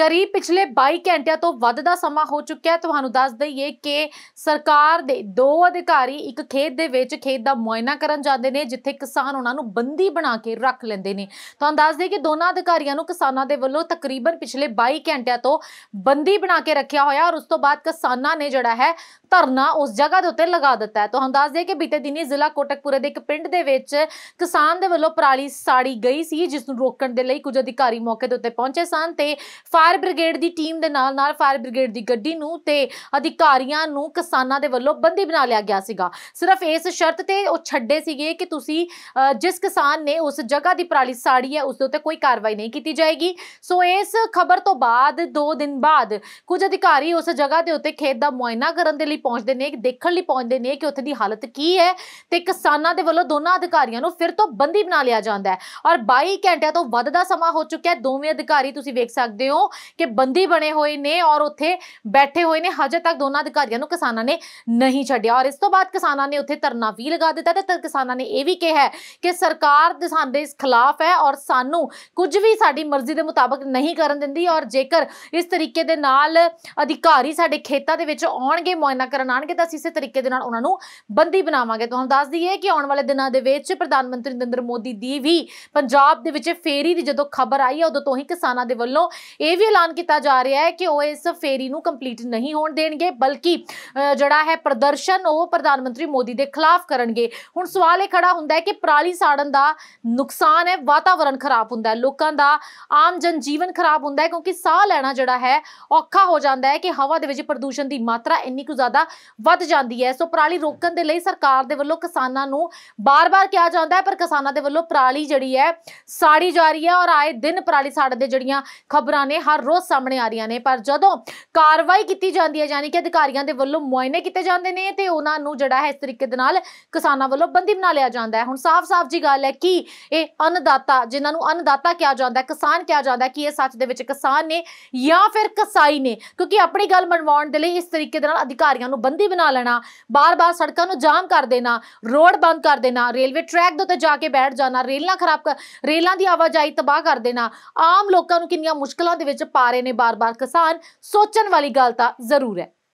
ਕਰੀਬ ਪਿਛਲੇ 22 ਘੰਟਿਆਂ ਤੋਂ ਵੱਧ ਦਾ ਸਮਾਂ ਹੋ ਚੁੱਕਿਆ ਤੁਹਾਨੂੰ ਦੱਸ ਦਈਏ ਕਿ ਸਰਕਾਰ ਦੇ ਦੋ ਅਧਿਕਾਰੀ ਇੱਕ ਖੇਤ ਦੇ ਵਿੱਚ ਖੇਤ ਦਾ ਮੁਆਇਨਾ ਕਰਨ ਜਾਂਦੇ ਨੇ ਜਿੱਥੇ ਕਿਸਾਨ ਉਹਨਾਂ ਨੂੰ ਬੰਦੀ ਬਣਾ ਕੇ ਰੱਖ ਲੈਂਦੇ ਨੇ ਤੁਹਾਨੂੰ ਦੱਸ ਦਈਏ ਕਿ ਦੋਨਾਂ ਅਧਿਕਾਰੀਆਂ ਨੂੰ ਕਿਸਾਨਾਂ ਦੇ ਵੱਲੋਂ ਤਕਰੀਬਨ ਪਿਛਲੇ 22 ਘੰਟਿਆਂ ਤੋਂ ਬੰਦੀ ਬਣਾ ਕੇ ਰੱਖਿਆ ਹੋਇਆ ਔਰ ਉਸ ਤੋਂ ਬਾਅਦ ਕਿਸਾਨਾਂ ਨੇ ਜਿਹੜਾ ਹੈ ਧਰਨਾ ਉਸ ਜਗ੍ਹਾ ਦੇ ਉੱਤੇ ਲਗਾ ਦਿੱਤਾ ਹੈ ਤੁਹਾਨੂੰ ਦੱਸ ਦਈਏ ਕਿ ਬੀਤੇ ਦਿਨੀ ਜ਼ਿਲ੍ਹਾ ਕੋਟਕਪੂਰੇ ਦੇ ਇੱਕ ਪਿੰਡ ਦੇ ਵਿੱਚ ਕਿਸਾਨ ਦੇ ਵੱਲੋਂ ਪਰਾਲੀ ਸਾੜੀ ਗਈ ਸੀ ਜਿਸ ਨੂੰ ਰੋਕਣ ਦੇ ਲਈ ਕੁਝ ਅਧਿਕਾਰੀ ਮੌਕੇ ਦੇ ਉੱਤੇ ਪਹੁੰਚੇ ਸਨ ਤੇ ਫਾਇਰ ਫਾਇਰ ਬ੍ਰਿਗੇਡ ਦੀ ਟੀਮ ਦੇ ਨਾਲ ਨਾਲ ਫਾਇਰ ਬ੍ਰਿਗੇਡ ਦੀ ਗੱਡੀ ਨੂੰ ਤੇ ਅਧਿਕਾਰੀਆਂ ਨੂੰ ਕਿਸਾਨਾਂ ਦੇ ਵੱਲੋਂ ਬੰਦੀ ਬਣਾ ਲਿਆ ਗਿਆ ਸੀਗਾ ਸਿਰਫ ਇਸ ਸ਼ਰਤ ਤੇ ਉਹ ਛੱਡੇ ਸੀਗੇ ਕਿ ਤੁਸੀਂ ਜਿਸ ਕਿਸਾਨ ਨੇ ਉਸ ਜਗ੍ਹਾ ਦੀ ਪਰਾਲੀ ਸਾੜੀ ਹੈ ਉਸ ਦੇ ਉੱਤੇ ਕੋਈ ਕਾਰਵਾਈ ਨਹੀਂ ਕੀਤੀ ਜਾਏਗੀ ਸੋ ਇਸ ਖਬਰ ਤੋਂ ਬਾਅਦ 2 ਦਿਨ ਬਾਅਦ ਕੁਝ ਅਧਿਕਾਰੀ ਉਸ ਜਗ੍ਹਾ ਦੇ ਉੱਤੇ ਖੇਤ ਦਾ ਮੁਆਇਨਾ ਕਰਨ ਦੇ ਲਈ ਪਹੁੰਚਦੇ ਨੇ ਦੇਖਣ ਲਈ ਪਹੁੰਚਦੇ ਨੇ ਕਿ ਉੱਥੇ ਦੀ ਹਾਲਤ ਕੀ ਹੈ ਤੇ ਕਿਸਾਨਾਂ ਦੇ ਵੱਲੋਂ ਦੋਨਾਂ ਅਧਿਕਾਰੀਆਂ ਨੂੰ ਫਿਰ ਤੋਂ ਬੰਦੀ ਬਣਾ ਲਿਆ ਜਾਂਦਾ ਹੈ ਔਰ 22 ਘੰਟਿਆਂ ਤੋਂ ਵੱਧ ਦਾ ਸਮਾਂ ਹੋ ਚੁੱਕਿਆ ਦੋਵੇਂ ਅਧਿਕਾਰੀ ਤੁਸੀਂ ਵੇਖ ਸਕਦੇ ਹੋ ਕਿ ਬੰਦੀ ਬਣੇ ਹੋਏ ਨੇ ਔਰ ਉੱਥੇ ਬੈਠੇ ਹੋਏ ਨੇ ਹਜੇ ਤੱਕ ਦੋਨਾਂ ਅਧਿਕਾਰੀਆਂ ਨੂੰ ਕਿਸਾਨਾਂ ਨੇ ਨਹੀਂ ਛੱਡਿਆ ਔਰ ਇਸ ਤੋਂ ਬਾਅਦ ਕਿਸਾਨਾਂ ਨੇ ਉੱਥੇ ਧਰਨਾ ਵੀ ਲਗਾ ਦਿੱਤਾ ਤੇ ਕਿਸਾਨਾਂ ਨੇ ਇਹ ਵੀ ਕਿਹਾ ਕਿ ਸਰਕਾਰ ਸਾਡੇ ਇਸ ਖਿਲਾਫ ਹੈ ਔਰ ਸਾਨੂੰ ਕੁਝ ਵੀ ਸਾਡੀ ਮਰਜ਼ੀ ਦੇ ਮੁਤਾਬਕ ਨਹੀਂ ਕਰਨ ਦਿੰਦੀ ਔਰ ਜੇਕਰ ਇਸ ਤਰੀਕੇ ਦੇ ਨਾਲ ਅਧਿਕਾਰੀ ਸਾਡੇ ਖੇਤਾਂ ਦੇ ਵਿੱਚ ਆਉਣਗੇ ਮੌਇਨਾ ਕਰਨ ਆਣਗੇ ਤਾਂ ਅਸੀਂ ਇਸੇ ਤਰੀਕੇ ਦੇ ਨਾਲ ਉਹਨਾਂ ਨੂੰ ਬੰਦੀ ਬਣਾਵਾਂਗੇ ਤੁਹਾਨੂੰ ਦੱਸ ਦਈਏ ਕਿ ਆਉਣ ਵਾਲੇ ਦਿਨਾਂ ਦੇ ਵਿੱਚ ਪ੍ਰਧਾਨ ਮੰਤਰੀ ਨਰਿੰਦਰ ਮੋਦੀ ਦੀ ਵੀ ਪੰਜਾਬ ਦੇ ਵਿੱਚ ਫੇਰੀ ਦੀ ਜਦੋਂ ਖਬਰ ਆਈ ਹੈ ਉਦੋਂ ਤੋਂ ਹੀ ਕਿਸਾਨਾਂ ਦੇ ਵੱਲੋਂ ਇਹ ਵੀ ਐਲਾਨ ਕੀਤਾ ਜਾ ਰਿਹਾ ਹੈ ਕਿ ਉਹ ਇਸ ਫੇਰੀ ਨੂੰ ਕੰਪਲੀਟ ਨਹੀਂ ਹੋਣ ਦੇਣਗੇ ਬਲਕਿ ਜਿਹੜਾ ਹੈ ਪ੍ਰਦਰਸ਼ਨ ਉਹ ਪ੍ਰਧਾਨ ਮੰਤਰੀ ਮੋਦੀ ਦੇ ਖਿਲਾਫ ਕਰਨਗੇ ਹੁਣ ਸਵਾਲ ਇਹ ਖੜਾ ਹੁੰਦਾ ਹੈ ਕਿ ਪ੍ਰਾਲੀ ਸਾੜਨ ਦਾ ਨੁਕਸਾਨ ਹੈ ਵਾਤਾਵਰਣ ਖਰਾਬ ਹੁੰਦਾ ਹੈ ਲੋਕਾਂ ਦਾ ਆਮ ਜਨ ਜੀਵਨ ਖਰਾਬ ਹੁੰਦਾ ਹੈ ਕਿਉਂਕਿ ਸਾਹ ਲੈਣਾ ਜਿਹੜਾ ਹੈ ਔਖਾ ਹੋ ਜਾਂਦਾ ਹੈ ਕਿ ਹਵਾ ਦੇ ਵਿੱਚ ਪ੍ਰਦੂਸ਼ਣ ਦੀ ਮਾਤਰਾ ਇੰਨੀ ਕੁ ਜ਼ਿਆਦਾ ਵੱਧ ਜਾਂਦੀ ਹੈ ਸੋ ਪ੍ਰਾਲੀ ਰੋਕਣ ਦੇ ਲਈ ਸਰਕਾਰ ਦੇ ਵੱਲੋਂ ਕਿਸਾਨਾਂ ਨੂੰ ਬਾਰ-ਬਾਰ ਕਿਹਾ ਜਾਂਦਾ ਹੈ ਪਰ ਕਿਸਾਨਾਂ ਦੇ ਵੱਲੋਂ ਪ੍ਰਾਲੀ ਜਿਹੜੀ ਹੈ ਸਾੜੀ ਜਾ ਰਹੀ ਹੈ ਔਰ ਆਏ ਦਿਨ ਪ੍ਰਾਲੀ ਸਾੜਦੇ ਜਿਹੜੀਆਂ ਖਬਰਾਂ ਨੇ ਹਰ ਰੋਜ਼ ਸਾਹਮਣੇ ਆ ਰਹੀਆਂ ਨੇ ਪਰ ਜਦੋਂ ਕਾਰਵਾਈ ਕੀਤੀ ਜਾਂਦੀ ਹੈ ਯਾਨੀ ਕਿ ਅਧਿਕਾਰੀਆਂ ਦੇ ਵੱਲੋਂ ਮੁਆਇਨੇ ਕੀਤੇ ਜਾਂਦੇ ਨੇ ਤੇ ਉਹਨਾਂ ਨੂੰ ਜਿਹੜਾ ਹੈ ਇਸ ਤਰੀਕੇ ਦੇ ਨਾਲ ਕਿਸਾਨਾਂ ਵੱਲੋਂ ਬੰਦੀ ਬਣਾ ਲਿਆ ਜਾਂਦਾ ਹੈ ਹੁਣ ਸਾਫ਼-ਸਾਫ਼ ਜੀ ਗੱਲ ਹੈ ਕਿ ਇਹ ਅਨਦਾਤਾ ਜਿਨ੍ਹਾਂ ਨੂੰ ਅਨਦਾਤਾ ਕਿਹਾ ਜਾਂਦਾ ਕਿਸਾਨ ਕਿਹਾ ਜਾਂਦਾ ਕਿ ਇਹ ਸੱਚ ਦੇ ਵਿੱਚ ਕਿਸਾਨ ਨੇ ਜਾਂ ਫਿਰ ਕਸਾਈ ਨੇ ਕਿਉਂਕਿ ਆਪਣੀ ਗੱਲ ਮਨਵਾਉਣ ਦੇ ਲਈ ਇਸ ਤਰੀਕੇ ਦੇ ਨਾਲ ਅਧਿਕਾਰੀਆਂ ਨੂੰ ਬੰਦੀ ਬਣਾ ਲੈਣਾ ਬਾਰ-ਬਾਰ ਸੜਕਾਂ ਨੂੰ ਜਾਮ ਕਰ ਦੇਣਾ ਰੋਡ ਬੰਦ ਕਰ ਦੇਣਾ ਰੇਲਵੇ ਟਰੈਕ ਦੇ ਉੱਤੇ ਜਾ ਕੇ ਬੈਠ ਜਾਣਾ ਰੇਲਾਂ ਖਰਾਬ ਰੇਲਾਂ ਦੀ ਆਵਾਜਾਈ ਤਬਾਹ ਕਰ ਦੇਣਾ ਆਮ ਲੋਕਾਂ ਨੂੰ ਕਿੰਨੀਆਂ ਮੁਸ਼ਕਲਾਂ ਦੇ ਵਿੱਚ ਵਿੱਚ ਪਾ ਰਹੇ ਨੇ ਬਾਰ-ਬਾਰ ਕਿਸਾਨ ਸੋਚਣ ਵਾਲੀ ਗੱਲ ਤਾਂ ਜ਼ਰੂਰ ਹੈ